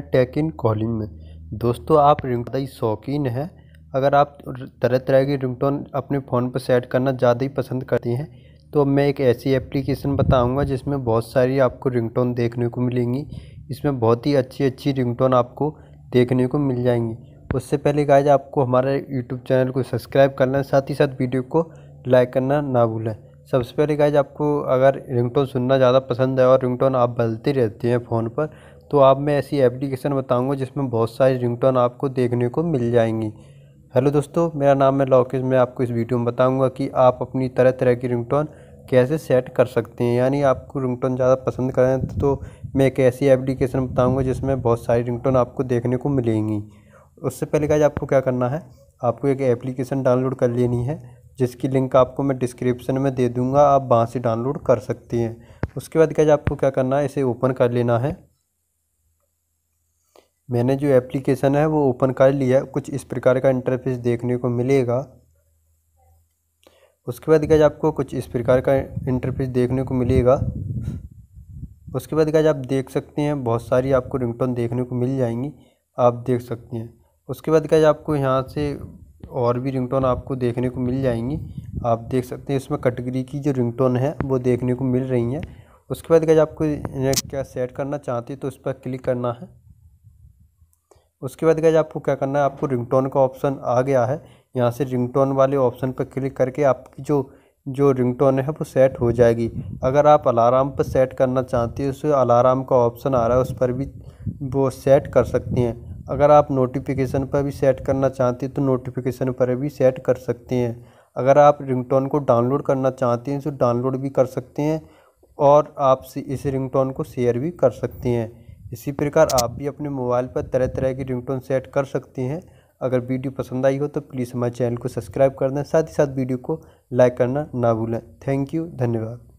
take इन calling में दोस्तों आप रिंगटोन ही शौकीन हैं अगर आप तरह तरह की रिंगटोन अपने फ़ोन पर सेट करना ज़्यादा ही पसंद करती हैं तो मैं एक ऐसी एप्लीकेशन बताऊंगा जिसमें बहुत सारी आपको रिंगटोन देखने को मिलेंगी इसमें बहुत ही अच्छी अच्छी रिंगटोन आपको देखने को मिल जाएंगी उससे पहले गाइज आपको हमारे यूट्यूब चैनल को सब्सक्राइब करना साथ ही साथ वीडियो को लाइक करना ना भूलें सबसे पहले गाइज आपको अगर रिंगटोन सुनना ज़्यादा पसंद है और रिंगटोन आप बदलते रहते हैं फ़ोन पर तो आप मैं ऐसी एप्लीकेशन बताऊंगा जिसमें बहुत सारी रिंगटोन आपको देखने को मिल जाएंगी हेलो दोस्तों मेरा नाम है लॉकेश मैं आपको इस वीडियो में बताऊंगा कि आप अपनी तरह तरह की रिंगटोन कैसे सेट कर सकते हैं यानी आपको रिंगटोन ज़्यादा पसंद करें तो मैं एक ऐसी एप्लीकेशन बताऊँगा जिसमें बहुत सारी रिंगटोन आपको देखने को मिलेंगी उससे पहले का आपको क्या करना है आपको एक एप्लीकेशन डाउनलोड कर लेनी है जिसकी लिंक आपको मैं डिस्क्रिप्शन में दे दूँगा आप वहाँ से डाउनलोड कर सकती हैं उसके बाद क्या आपको क्या करना है इसे ओपन कर लेना है मैंने जो एप्लीकेशन है वो ओपन कर लिया कुछ इस प्रकार का इंटरफेस देखने को मिलेगा उसके बाद गज आपको कुछ इस प्रकार का इंटरफेस देखने को मिलेगा उसके बाद गज आप देख सकते हैं बहुत सारी आपको रिंगटोन देखने को मिल जाएंगी आप देख सकते हैं उसके बाद गज आपको यहाँ से और भी रिंगटोन आपको देखने को मिल जाएंगी आप देख सकते हैं इसमें कैटेगरी की जो रिंगटोन है वो देखने को मिल रही हैं उसके बाद गज आपको क्या सेट करना चाहते हैं तो उस पर क्लिक करना है उसके बाद गैज आपको क्या करना है आपको रिंगटोन का ऑप्शन आ गया है यहाँ से रिंगटोन वाले ऑप्शन पर क्लिक करके आपकी जो जो रिंगटोन है वो सेट हो जाएगी अगर आप अलार्म पर सेट करना चाहते हो उस अलार्म का ऑप्शन आ रहा है उस पर भी वो सेट कर सकते हैं अगर आप नोटिफिकेशन पर भी सेट करना चाहते हैं तो नोटिफिकेशन पर भी सेट कर सकते हैं अगर आप रिंगटोन को डाउनलोड करना चाहते हैं तो डाउनलोड भी कर सकते हैं और आप इस रिंगटोन को शेयर भी कर सकते हैं इसी प्रकार आप भी अपने मोबाइल पर तरह तरह की रिंगटोन सेट कर सकती हैं अगर वीडियो पसंद आई हो तो प्लीज़ हमारे चैनल को सब्सक्राइब कर दें साथ ही साथ वीडियो को लाइक करना ना भूलें थैंक यू धन्यवाद